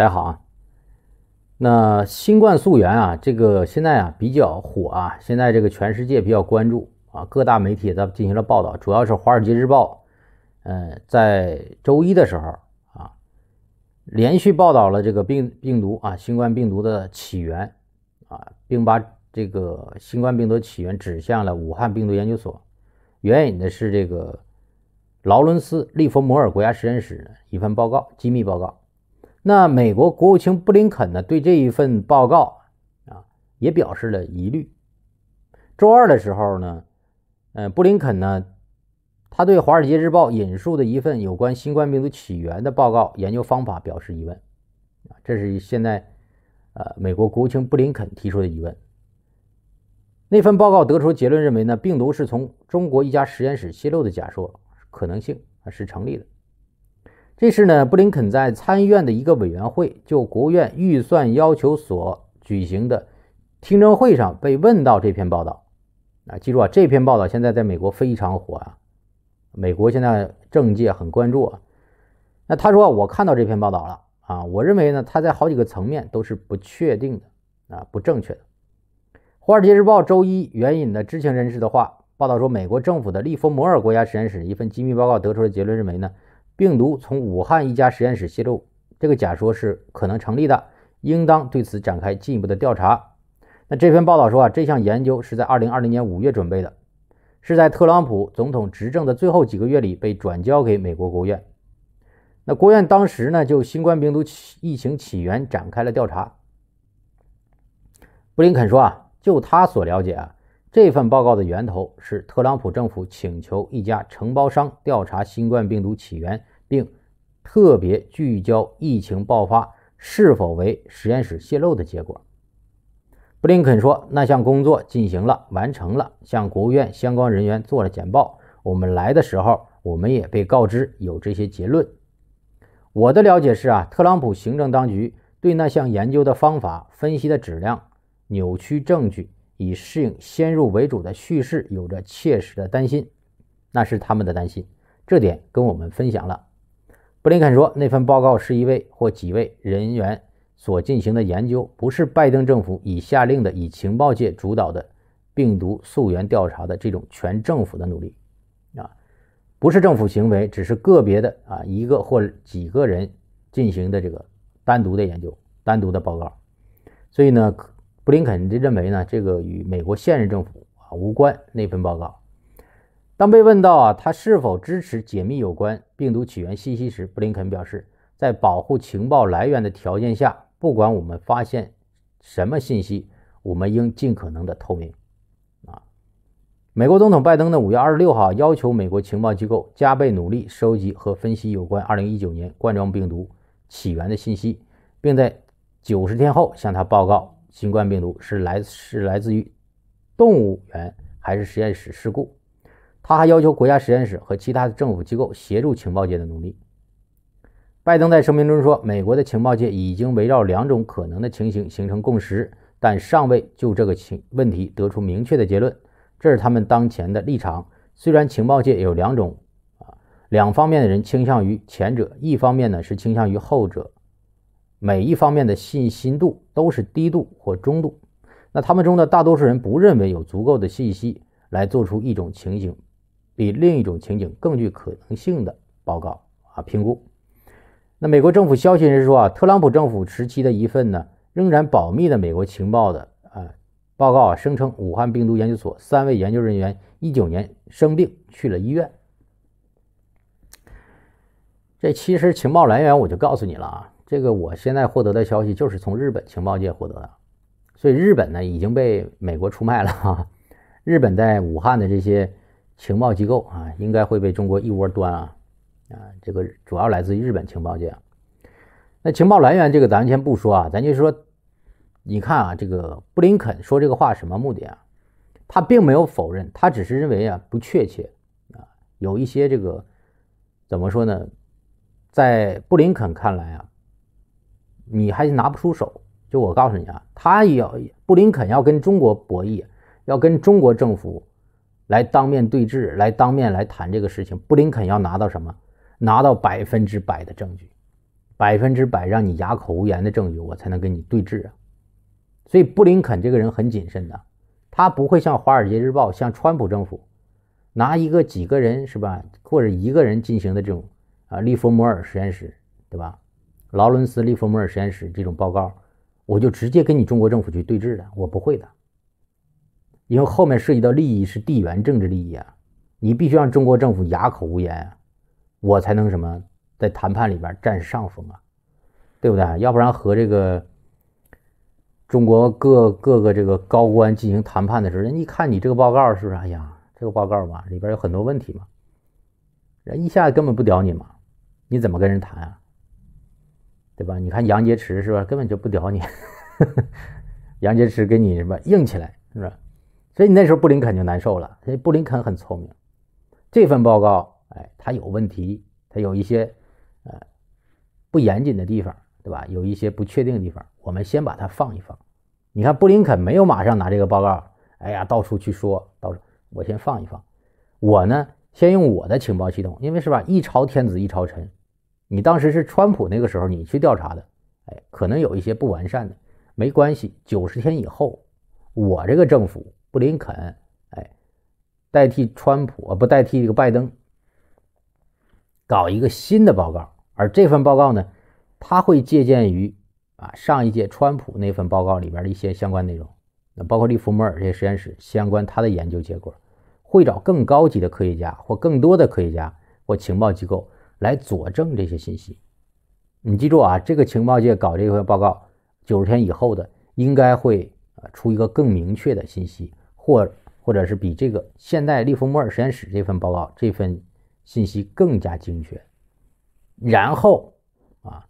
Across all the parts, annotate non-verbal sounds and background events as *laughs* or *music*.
大家好啊，那新冠溯源啊，这个现在啊比较火啊，现在这个全世界比较关注啊，各大媒体也在进行了报道，主要是《华尔街日报》，呃，在周一的时候啊，连续报道了这个病病毒啊，新冠病毒的起源啊，并把这个新冠病毒起源指向了武汉病毒研究所，援引的是这个劳伦斯利弗莫尔国家实验室的一份报告，机密报告。那美国国务卿布林肯呢，对这一份报告啊也表示了疑虑。周二的时候呢，呃，布林肯呢，他对《华尔街日报》引述的一份有关新冠病毒起源的报告研究方法表示疑问。这是现在呃美国国务卿布林肯提出的疑问。那份报告得出结论认为呢，病毒是从中国一家实验室泄露的假说可能性啊是成立的。这是呢，布林肯在参议院的一个委员会就国务院预算要求所举行的听证会上被问到这篇报道。啊，记住啊，这篇报道现在在美国非常火啊，美国现在政界很关注啊。那他说，我看到这篇报道了啊，我认为呢，他在好几个层面都是不确定的啊，不正确的。《华尔街日报》周一援引的知情人士的话报道说，美国政府的利弗莫尔国家实验室一份机密报告得出的结论认为呢。病毒从武汉一家实验室泄露，这个假说是可能成立的，应当对此展开进一步的调查。那这篇报道说啊，这项研究是在2020年5月准备的，是在特朗普总统执政的最后几个月里被转交给美国国务院。那国务院当时呢，就新冠病毒起疫情起源展开了调查。布林肯说啊，就他所了解啊，这份报告的源头是特朗普政府请求一家承包商调查新冠病毒起源。并特别聚焦疫情爆发是否为实验室泄露的结果。布林肯说：“那项工作进行了，完成了，向国务院相关人员做了简报。我们来的时候，我们也被告知有这些结论。我的了解是啊，特朗普行政当局对那项研究的方法、分析的质量、扭曲证据以适应先入为主的叙事有着切实的担心。那是他们的担心，这点跟我们分享了。”布林肯说，那份报告是一位或几位人员所进行的研究，不是拜登政府已下令的、以情报界主导的病毒溯源调查的这种全政府的努力啊，不是政府行为，只是个别的啊一个或几个人进行的这个单独的研究、单独的报告。所以呢，布林肯就认为呢，这个与美国现任政府啊无关那份报告。当被问到啊，他是否支持解密有关病毒起源信息时，布林肯表示，在保护情报来源的条件下，不管我们发现什么信息，我们应尽可能的透明。啊，美国总统拜登呢，五月二十六号要求美国情报机构加倍努力收集和分析有关二零一九年冠状病毒起源的信息，并在九十天后向他报告新冠病毒是来是来自于动物园还是实验室事故。他还要求国家实验室和其他的政府机构协助情报界的努力。拜登在声明中说：“美国的情报界已经围绕两种可能的情形形成共识，但尚未就这个情问题得出明确的结论。这是他们当前的立场。虽然情报界有两种啊，两方面的人倾向于前者，一方面呢是倾向于后者，每一方面的信心度都是低度或中度。那他们中的大多数人不认为有足够的信息来做出一种情形。”比另一种情景更具可能性的报告啊，评估。那美国政府消息人士说啊，特朗普政府时期的一份呢仍然保密的美国情报的啊报告啊，声称武汉病毒研究所三位研究人员一九年生病去了医院。这其实情报来源我就告诉你了啊，这个我现在获得的消息就是从日本情报界获得的，所以日本呢已经被美国出卖了哈。日本在武汉的这些。情报机构啊，应该会被中国一窝端啊！啊，这个主要来自于日本情报界。那情报来源这个，咱先不说啊，咱就是说，你看啊，这个布林肯说这个话什么目的啊？他并没有否认，他只是认为啊，不确切啊，有一些这个怎么说呢？在布林肯看来啊，你还拿不出手。就我告诉你啊，他要布林肯要跟中国博弈，要跟中国政府。来当面对质，来当面来谈这个事情。布林肯要拿到什么？拿到百分之百的证据，百分之百让你哑口无言的证据，我才能跟你对质啊。所以布林肯这个人很谨慎的，他不会像《华尔街日报》、像川普政府，拿一个几个人是吧，或者一个人进行的这种啊，利弗莫尔实验室对吧？劳伦斯利弗莫尔实验室这种报告，我就直接跟你中国政府去对质的，我不会的。因为后面涉及到利益是地缘政治利益啊，你必须让中国政府哑口无言啊，我才能什么在谈判里边占上风啊，对不对？要不然和这个中国各各个这个高官进行谈判的时候，人一看你这个报告是不是？哎呀，这个报告嘛，里边有很多问题嘛，人一下子根本不屌你嘛，你怎么跟人谈啊？对吧？你看杨洁篪是吧？根本就不屌你，*laughs* 杨洁篪跟你什么硬起来是吧？所以你那时候布林肯就难受了。所以布林肯很聪明，这份报告，哎，他有问题，他有一些，呃不严谨的地方，对吧？有一些不确定的地方，我们先把它放一放。你看布林肯没有马上拿这个报告，哎呀，到处去说，到处我先放一放。我呢，先用我的情报系统，因为是吧？一朝天子一朝臣，你当时是川普那个时候，你去调查的，哎，可能有一些不完善的，没关系。九十天以后，我这个政府。布林肯，哎，代替川普，不代替这个拜登，搞一个新的报告。而这份报告呢，它会借鉴于啊上一届川普那份报告里边的一些相关内容，那包括利弗莫尔这些实验室相关他的研究结果，会找更高级的科学家或更多的科学家或情报机构来佐证这些信息。你记住啊，这个情报界搞这份报告，九十天以后的应该会出一个更明确的信息。或或者是比这个现代利弗莫尔实验室这份报告这份信息更加精确，然后啊，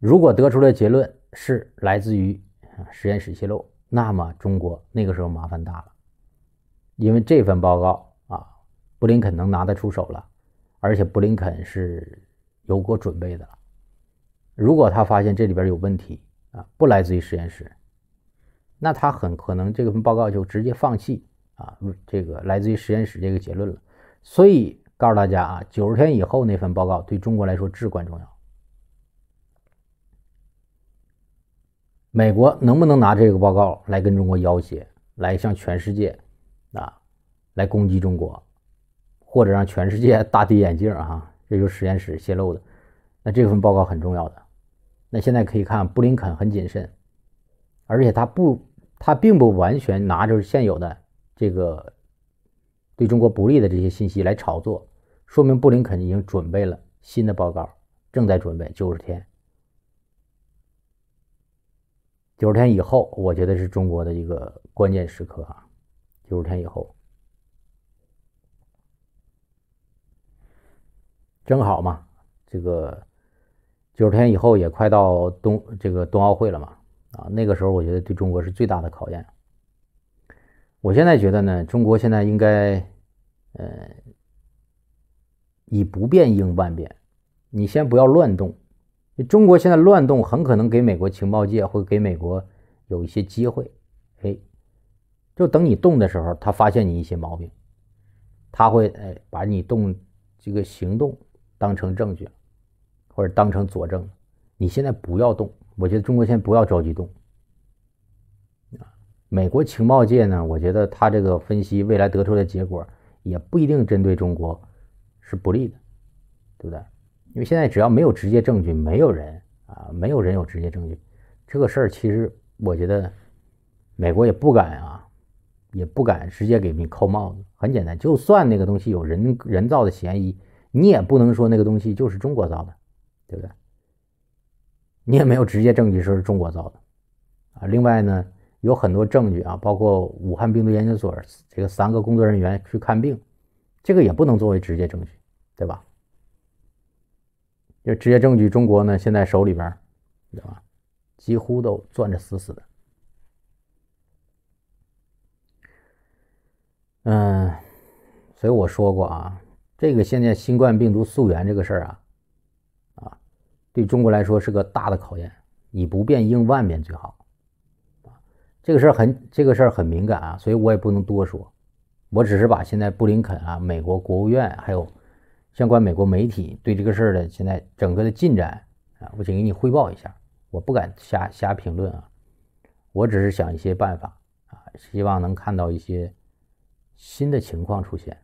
如果得出来的结论是来自于实验室泄露，那么中国那个时候麻烦大了，因为这份报告啊，布林肯能拿得出手了，而且布林肯是有过准备的，如果他发现这里边有问题啊，不来自于实验室。那他很可能这份报告就直接放弃啊，这个来自于实验室这个结论了。所以告诉大家啊，九十天以后那份报告对中国来说至关重要。美国能不能拿这个报告来跟中国要挟，来向全世界，啊，来攻击中国，或者让全世界 *laughs* 大跌眼镜啊？这就是实验室泄露的。那这份报告很重要的。那现在可以看布林肯很谨慎。而且他不，他并不完全拿着现有的这个对中国不利的这些信息来炒作，说明布林肯已经准备了新的报告，正在准备九十天。九十天以后，我觉得是中国的一个关键时刻啊！九十天以后，正好嘛，这个九十天以后也快到冬这个冬奥会了嘛。啊，那个时候我觉得对中国是最大的考验。我现在觉得呢，中国现在应该，呃，以不变应万变，你先不要乱动。中国现在乱动，很可能给美国情报界会给美国有一些机会。哎，就等你动的时候，他发现你一些毛病，他会哎把你动这个行动当成证据，或者当成佐证。你现在不要动。我觉得中国先不要着急动。啊，美国情报界呢，我觉得他这个分析未来得出的结果也不一定针对中国是不利的，对不对？因为现在只要没有直接证据，没有人啊，没有人有直接证据，这个事儿其实我觉得美国也不敢啊，也不敢直接给你扣帽子。很简单，就算那个东西有人人造的嫌疑，你也不能说那个东西就是中国造的，对不对？你也没有直接证据说是中国造的啊。另外呢，有很多证据啊，包括武汉病毒研究所这个三个工作人员去看病，这个也不能作为直接证据，对吧？就直接证据，中国呢现在手里边，你知道几乎都攥着死死的。嗯，所以我说过啊，这个现在新冠病毒溯源这个事儿啊。对中国来说是个大的考验，以不变应万变最好，这个事儿很这个事儿很敏感啊，所以我也不能多说，我只是把现在布林肯啊，美国国务院还有相关美国媒体对这个事儿的现在整个的进展啊，我请给你汇报一下，我不敢瞎瞎评论啊，我只是想一些办法啊，希望能看到一些新的情况出现，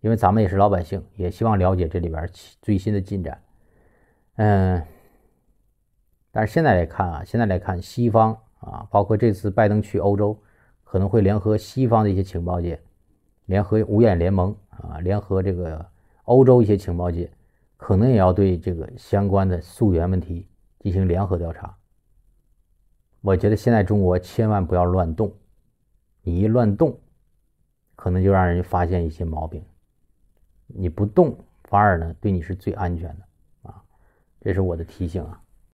因为咱们也是老百姓，也希望了解这里边最新的进展。嗯，但是现在来看啊，现在来看，西方啊，包括这次拜登去欧洲，可能会联合西方的一些情报界，联合五眼联盟啊，联合这个欧洲一些情报界，可能也要对这个相关的溯源问题进行联合调查。我觉得现在中国千万不要乱动，你一乱动，可能就让人发现一些毛病，你不动，反而呢，对你是最安全的。这是我的提醒啊。